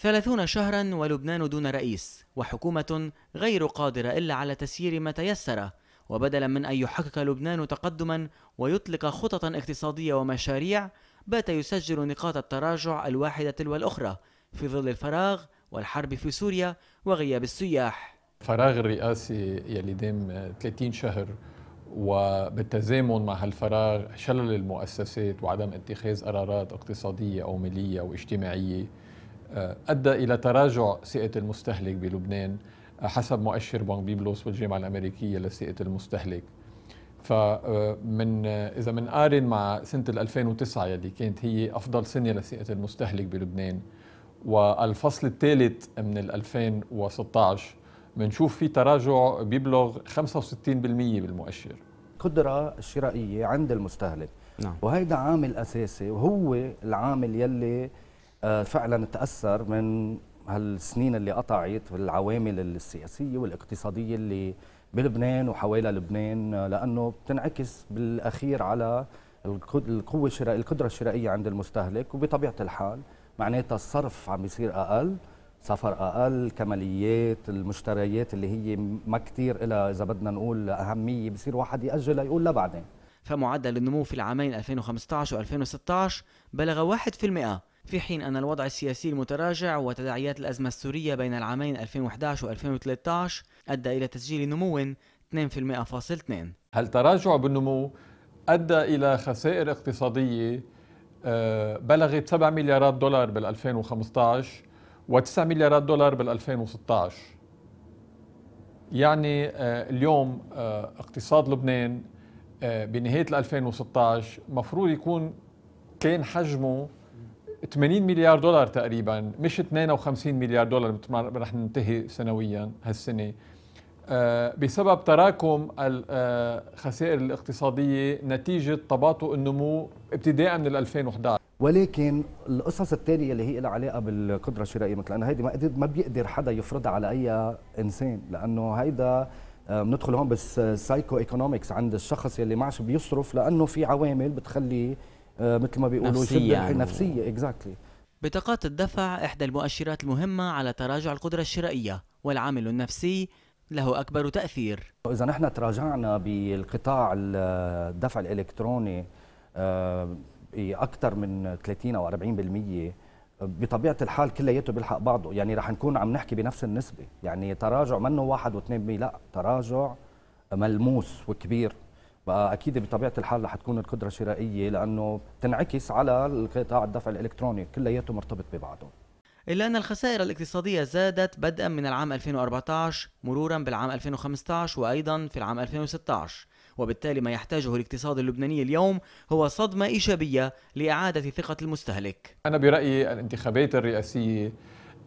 ثلاثون شهرا ولبنان دون رئيس وحكومة غير قادرة إلا على تسيير ما تيسر وبدلا من أن يحقق لبنان تقدما ويطلق خططا اقتصادية ومشاريع بات يسجل نقاط التراجع الواحدة تلو الأخرى في ظل الفراغ والحرب في سوريا وغياب السياح الفراغ الرئاسي يلي دام 30 شهر وبالتزامن مع هالفراغ شلل المؤسسات وعدم اتخاذ قرارات اقتصادية أو مالية أو اجتماعيه آه، ادى الى تراجع ثقه المستهلك بلبنان آه، حسب مؤشر بون بيبلوس والجامعه الامريكيه لثقه المستهلك فمن آه، اذا بنقارن مع سنه 2009 يلي كانت هي افضل سنه لثقه المستهلك بلبنان والفصل الثالث من 2016 بنشوف في تراجع بيبلغ 65% بالمؤشر قدرة شرائية عند المستهلك نعم. وهيدا عامل أساسي وهو العامل يلي آه، فعلا تاثر من هالسنين اللي قطعت والعوامل السياسيه والاقتصاديه اللي بلبنان وحوالي لبنان آه، لانه بتنعكس بالاخير على القوه الشرائيه القدره الشرائيه عند المستهلك وبطبيعه الحال معناتها الصرف عم يصير اقل سفر اقل كماليات المشتريات اللي هي ما كثير لها اذا بدنا نقول اهميه بصير واحد يأجل يقول لبعدين فمعدل النمو في العامين 2015 و2016 بلغ 1% في حين أن الوضع السياسي المتراجع وتداعيات الأزمة السورية بين العامين 2011 و2013 أدى إلى تسجيل نمو 2.2% هل تراجع بالنمو أدى إلى خسائر اقتصادية آه، بلغت 7 مليارات دولار بال 2015 و9 مليارات دولار بال 2016 يعني آه، اليوم آه، اقتصاد لبنان بنهاية 2016 مفروض يكون كان حجمه 80 مليار دولار تقريبا مش 52 مليار دولار مثل ما رح ننتهي سنويا هالسنه آه، بسبب تراكم الخسائر آه، الاقتصاديه نتيجه تباطؤ النمو ابتداء من 2011 ولكن القصص الثانيه اللي هي لها علاقه بالقدره الشرائيه مثل انا هيدي ما ما بيقدر حدا يفرضها على اي انسان لانه هيدا آه، بندخل هون بس سايكو ايكونومكس عند الشخص يلي ما عادش بيصرف لانه في عوامل بتخليه آه، مثل ما بيقولوا نفسية يعني. نفسية اكزاكتلي بطاقات الدفع إحدى المؤشرات المهمة على تراجع القدرة الشرائية والعامل النفسي له أكبر تأثير إذا نحن تراجعنا بالقطاع الدفع الإلكتروني بأكثر آه، من 30 أو 40% بطبيعه الحال كلياته بيلحق بعضه يعني رح نكون عم نحكي بنفس النسبه يعني تراجع منه واحد و2% لا تراجع ملموس وكبير فاكيد بطبيعه الحال رح تكون القدره الشرائيه لانه تنعكس على قطاع الدفع الالكتروني كلياته مرتبط ببعضه إلا أن الخسائر الاقتصادية زادت بدءا من العام 2014 مرورا بالعام 2015 وأيضا في العام 2016 وبالتالي ما يحتاجه الاقتصاد اللبناني اليوم هو صدمة إيجابية لإعادة ثقة المستهلك أنا برأيي الانتخابات الرئاسية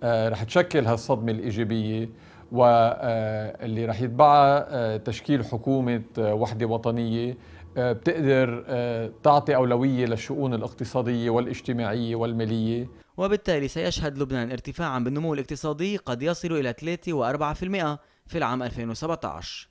آه، رح تشكل هالصدمة الإيجابية واللي رح يتبعها آه، تشكيل حكومة آه، وحدة وطنية آه، بتقدر تعطي أولوية للشؤون الاقتصادية والاجتماعية والمالية وبالتالي سيشهد لبنان ارتفاعا بالنمو الاقتصادي قد يصل إلى 3 و4% في العام 2017